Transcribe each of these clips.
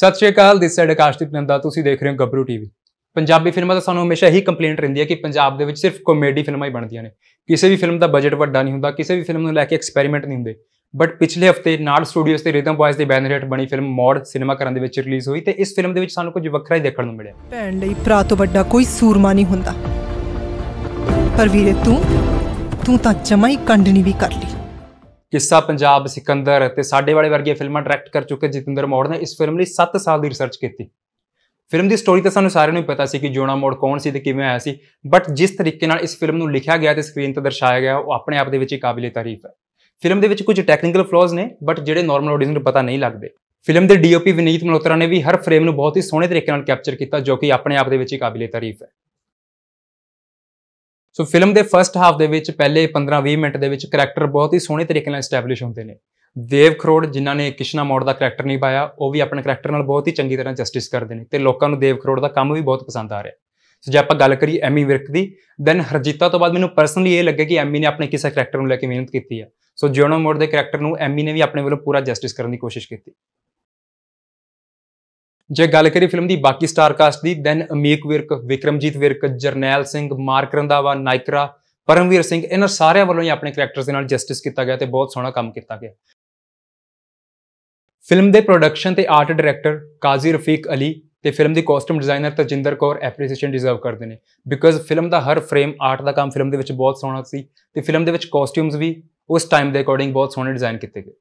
ਸਤਿ ਸ਼੍ਰੀ ਅਕਾਲ ਦਿਸ ਸਾਈਡ ਆਕਾਸ਼ਦੀਪ ਨੰਦਾ ਤੁਸੀਂ ਦੇਖ ਰਹੇ ਹੋ ਗੱਭਰੂ ਟੀਵੀ ਪੰਜਾਬੀ ਫਿਲਮਾਂ ਦਾ ਸਾਨੂੰ ਹਮੇਸ਼ਾ ਇਹੀ ਕੰਪਲੇਂਟ ਰਹਿੰਦੀ ਹੈ ਕਿ ਪੰਜਾਬ ਦੇ ਵਿੱਚ ਸਿਰਫ ਕਾਮੇਡੀ ਫਿਲਮਾਂ ਹੀ ਬਣਦੀਆਂ ਨੇ ਕਿਸੇ ਵੀ ਫਿਲਮ ਦਾ ਬਜਟ ਵੱਡਾ ਨਹੀਂ ਹੁੰਦਾ ਕਿਸੇ ਵੀ ਫਿਲਮ ਨੂੰ ਲੈ ਕੇ ਐਕਸਪੈਰੀਮੈਂਟ ਨਹੀਂ ਹੁੰਦੇ ਬਟ ਪਿਛਲੇ ਹਫਤੇ ਨਾਰਡ ਸਟੂਡੀਓਜ਼ ਤੇ ਰਿਦਮ ਬॉयਜ਼ ਦੇ ਬੈਨਰ ਹੇਠ ਬਣੀ ਫਿਲਮ ਮੌੜ ਸਿਨੇਮਾ ਕਰਨ ਦੇ ਵਿੱਚ ਰਿਲੀਜ਼ ਹੋਈ ਤੇ ਇਸ ਫਿਲਮ ਦੇ ਵਿੱਚ ਸਾਨੂੰ ਕੁਝ ਵੱਖਰਾ ਹੀ ਦੇਖਣ ਨੂੰ ਮਿਲਿਆ ਭੈਣ ਲਈ ਭਰਾ ਤੋਂ ਵੱਡਾ ਕੋਈ ਸੂਰਮਾ ਨਹੀਂ ਹੁੰਦਾ ਪਰ ਵੀਰੇ ਤੂੰ ਤੂੰ ਤਾਂ ਜਮਾਈ ਕੰਡਣੀ ਵੀ ਕਰ ਲਈ ਕਿੱਸਾ ਪੰਜਾਬ ਸਿਕੰਦਰ ਤੇ ਸਾਡੇ ਵਾਲੇ ਵਰਗੀਆਂ ਫਿਲਮਾਂ ਡਾਇਰੈਕਟ ਕਰ ਚੁੱਕੇ ਜਤਿੰਦਰ ਮੋੜ ਨੇ ਇਸ ਫਿਲਮ ਲਈ 7 ਸਾਲ ਦੀ ਰਿਸਰਚ ਕੀਤੀ ਫਿਲਮ ਦੀ ਸਟੋਰੀ ਤਾਂ ਸਾਨੂੰ ਸਾਰਿਆਂ ਨੂੰ ਪਤਾ ਸੀ ਕਿ ਜੋਣਾ ਮੋੜ ਕੌਣ ਸੀ ਤੇ ਕਿਵੇਂ ਆਇਆ ਸੀ ਬਟ ਜਿਸ ਤਰੀਕੇ ਨਾਲ ਇਸ ਫਿਲਮ ਨੂੰ ਲਿਖਿਆ ਗਿਆ ਤੇ ਸਕਰੀਨ ਤੇ ਦਰਸਾਇਆ ਗਿਆ ਉਹ ਆਪਣੇ ਆਪ ਦੇ ਵਿੱਚ ਹੀ ਕਾਬਿਲੇ ਤਾਰੀਫ ਹੈ ਫਿਲਮ ਦੇ ਵਿੱਚ ਕੁਝ ਟੈਕਨੀਕਲ ਫਲੋਜ਼ ਨੇ ਬਟ ਜਿਹੜੇ ਨਾਰਮਲ ਆਡੀਅנס ਨੂੰ ਪਤਾ ਨਹੀਂ ਲੱਗਦੇ ਫਿਲਮ ਦੇ ਡੀਓਪੀ ਵਿਨੀਤ ਮਲੋਤਰਾ ਨੇ ਵੀ ਹਰ ਫਰੇਮ ਨੂੰ ਬਹੁਤ ਹੀ ਸੋਹਣੇ ਤਰੀਕੇ ਨਾਲ ਕੈਪਚਰ ਕੀਤਾ ਜੋ ਕਿ ਆਪਣੇ ਆਪ ਦੇ ਵਿੱਚ ਹੀ ਕਾਬਿਲੇ ਤਾਰੀਫ ਹੈ ਸੋ ਫਿਲਮ ਦੇ ਫਰਸਟ ਹਾਫ ਦੇ ਵਿੱਚ ਪਹਿਲੇ 15-20 ਮਿੰਟ ਦੇ ਵਿੱਚ ਕੈਰੈਕਟਰ ਬਹੁਤ ਹੀ ਸੋਹਣੇ ਤਰੀਕੇ ਨਾਲ ਐਸਟੈਬਲਿਸ਼ ਹੁੰਦੇ ਨੇ ਦੇਵ ਖਰੋੜ ਜਿਨ੍ਹਾਂ ਨੇ ਕਿਸ਼ਨਾ ਮੋੜ ਦਾ ਕੈਰੈਕਟਰ ਨਹੀਂ ਪਾਇਆ ਉਹ ਵੀ ਆਪਣੇ ਕੈਰੈਕਟਰ ਨਾਲ ਬਹੁਤ ਹੀ ਚੰਗੀ ਤਰ੍ਹਾਂ ਜਸਟਿਸ ਕਰਦੇ ਨੇ ਤੇ ਲੋਕਾਂ ਨੂੰ ਦੇਵ ਖਰੋੜ ਦਾ ਕੰਮ ਵੀ ਬਹੁਤ ਪਸੰਦ ਆ ਰਿਹਾ ਸੋ ਜੇ ਆਪਾਂ ਗੱਲ ਕਰੀਏ ਐਮੀ ਵਿਰਕ ਦੀ ਦੈਨ ਹਰਜੀਤਾ ਤੋਂ ਬਾਅਦ ਮੈਨੂੰ ਪਰਸਨਲੀ ਇਹ ਲੱਗੇ ਕਿ ਐਮੀ ਨੇ ਆਪਣੇ ਕਿਸੇ ਕੈਰੈਕਟਰ ਨੂੰ ਲੈ ਕੇ ਮਿਹਨਤ ਕੀਤੀ ਆ ਸੋ ਜਿਓਨੋ ਮੋੜ ਦੇ ਕੈਰੈਕਟਰ ਨੂੰ ਐਮੀ ਨੇ ਵੀ ਆਪਣੇ ਵੱਲੋਂ ਪੂਰਾ ਜਸਟਿਸ ਕਰਨ ਦੀ ਕੋਸ਼ਿਸ਼ ਕੀਤੀ ਜੇ ਗੱਲ ਕਰੀ ਫਿਲਮ ਦੀ ਬਾਕੀ ਸਟਾਰ ਕਾਸਟ ਦੀ ਦੈਨ ਅਮੀਕ ਵਿਰਕ ਵਿਕਰਮਜੀਤ ਵਿਰਕ ਜਰਨੈਲ ਸਿੰਘ ਮਾਰਕ ਰੰਦਾਵਾ ਨਾਇਕਰਾ ਪਰਮਵੀਰ ਸਿੰਘ ਇਹਨਾਂ ਸਾਰਿਆਂ ਵੱਲੋਂ ਹੀ ਆਪਣੇ ਕੈਰੈਕਟਰਸ ਦੇ ਨਾਲ ਜਸਟਿਸ ਕੀਤਾ ਗਿਆ ਤੇ ਬਹੁਤ ਸੋਹਣਾ ਕੰਮ ਕੀਤਾ ਗਿਆ ਫਿਲਮ ਦੇ ਪ੍ਰੋਡਕਸ਼ਨ ਤੇ ਆਰਟ ਡਾਇਰੈਕਟਰ ਕਾਜ਼ੀ ਰਫੀਕ ਅਲੀ ਤੇ ਫਿਲਮ ਦੀ costume designer Tajinder Kaur appreciation deserve ਕਰਦੇ ਨੇ ਬਿਕਾਜ਼ ਫਿਲਮ ਦਾ ਹਰ ਫਰੇਮ ਆਰਟ ਦਾ ਕੰਮ ਫਿਲਮ ਦੇ ਵਿੱਚ ਬਹੁਤ ਸੋਹਣਾ ਸੀ ਤੇ ਫਿਲਮ ਦੇ ਵਿੱਚ ਕਾਸਟਿਊਮਸ ਵੀ ਉਸ ਟਾਈਮ ਦੇ ਅਕੋਰਡਿੰਗ ਬਹੁਤ ਸੋਹਣੇ ਡਿਜ਼ਾਈਨ ਕੀਤੇ ਗਏ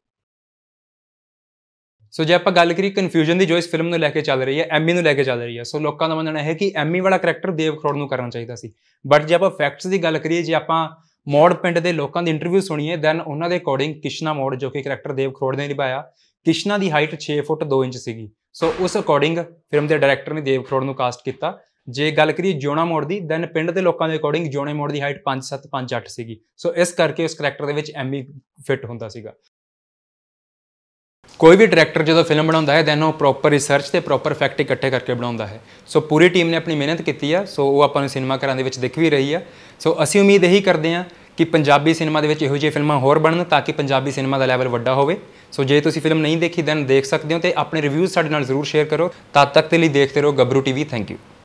ਸੋ ਜੇ ਆਪਾਂ ਗੱਲ ਕਰੀ ਕਨਫਿਊਜ਼ਨ ਦੀ ਜੋ ਇਸ ਫਿਲਮ ਨੂੰ ਲੈ ਕੇ ਚੱਲ ਰਹੀ ਹੈ ਐਮੀ e ਨੂੰ ਲੈ ਕੇ ਚੱਲ ਰਹੀ ਹੈ ਸੋ ਲੋਕਾਂ ਦਾ ਮੰਨਣਾ ਹੈ ਕਿ ਐਮੀ e ਵਾਲਾ ਕੈਰੈਕਟਰ ਦੇਵ ਖਰੋੜ ਨੂੰ ਕਰਨਾ ਚਾਹੀਦਾ ਸੀ ਬਟ ਜੇ ਆਪਾਂ ਫੈਕਟਸ ਦੀ ਗੱਲ ਕਰੀਏ ਜੇ ਆਪਾਂ ਮੋੜ ਪਿੰਡ ਦੇ ਲੋਕਾਂ ਦੀ ਇੰਟਰਵਿਊ ਸੁਣੀਏ ਦੈਨ ਉਹਨਾਂ ਦੇ ਅਕੋਰਡਿੰਗ ਕਿਸ਼ਨਾ ਮੋੜ ਜੋ ਕਿ ਕੈਰੈਕਟਰ ਦੇਵ ਖਰੋੜ ਨੇ ਨਿਭਾਇਆ ਕਿਸ਼ਨਾ ਦੀ ਹਾਈਟ 6 ਫੁੱਟ 2 ਇੰਚ ਸੀਗੀ ਸੋ ਉਸ ਅਕੋਰਡਿੰਗ ਫਿਲਮ ਦੇ ਡਾਇਰੈਕਟਰ ਨੇ ਦੇਵ ਖਰੋੜ ਨੂੰ ਕਾਸਟ ਕੀਤਾ ਜੇ ਗੱਲ ਕਰੀਏ ਜੋਣਾ ਮੋੜ ਦੀ ਦੈਨ ਪਿੰਡ ਦੇ ਲੋਕਾਂ ਦੇ ਅਕੋਰਡਿੰਗ ਜੋਣੇ ਮੋੜ ਦੀ ਹਾਈਟ 5 7 5 8 ਸੀਗੀ ਸੋ ਇਸ ਕਰਕੇ ਉਸ ਕੈਰੈਕਟਰ ਦੇ ਵਿੱਚ ਐਮੀ ਫਿੱਟ e ਹੁੰਦਾ ਸੀਗਾ ਕੋਈ ਵੀ ਡਾਇਰੈਕਟਰ ਜਦੋਂ ਫਿਲਮ ਬਣਾਉਂਦਾ ਹੈ ਦੈਨ ਉਹ ਪ੍ਰੋਪਰ ਰਿਸਰਚ ਤੇ ਪ੍ਰੋਪਰ ਫੈਕਟ ਇਕੱਠੇ ਕਰਕੇ ਬਣਾਉਂਦਾ ਹੈ ਸੋ ਪੂਰੀ ਟੀਮ ਨੇ ਆਪਣੀ ਮਿਹਨਤ ਕੀਤੀ ਆ ਸੋ ਉਹ ਆਪਾਂ ਨੂੰ ਸਿਨੇਮਾ ਘਰਾਂ ਦੇ ਵਿੱਚ ਦਿਖ ਵੀ ਰਹੀ ਆ ਸੋ ਅਸੀਂ ਉਮੀਦ ਇਹੀ ਕਰਦੇ ਆ ਕਿ ਪੰਜਾਬੀ ਸਿਨੇਮਾ ਦੇ ਵਿੱਚ ਇਹੋ ਜਿਹੀ ਫਿਲਮਾਂ ਹੋਰ ਬਣਨ ਤਾਂ ਕਿ ਪੰਜਾਬੀ ਸਿਨੇਮਾ ਦਾ ਲੈਵਲ ਵੱਡਾ ਹੋਵੇ ਸੋ ਜੇ ਤੁਸੀਂ ਫਿਲਮ ਨਹੀਂ ਦੇਖੀ ਦੈਨ ਦੇਖ ਸਕਦੇ ਹੋ ਤੇ ਆਪਣੇ ਰਿਵਿਊਜ਼ ਸਾਡੇ ਨਾਲ ਜ਼ਰੂਰ ਸ਼ੇਅਰ ਕਰੋ ਤਦ ਤੱਕ ਦੇ ਲਈ ਦੇਖਦੇ ਰਹੋ ਗੱਬਰੂ ਟੀਵੀ ਥੈਂਕ ਯੂ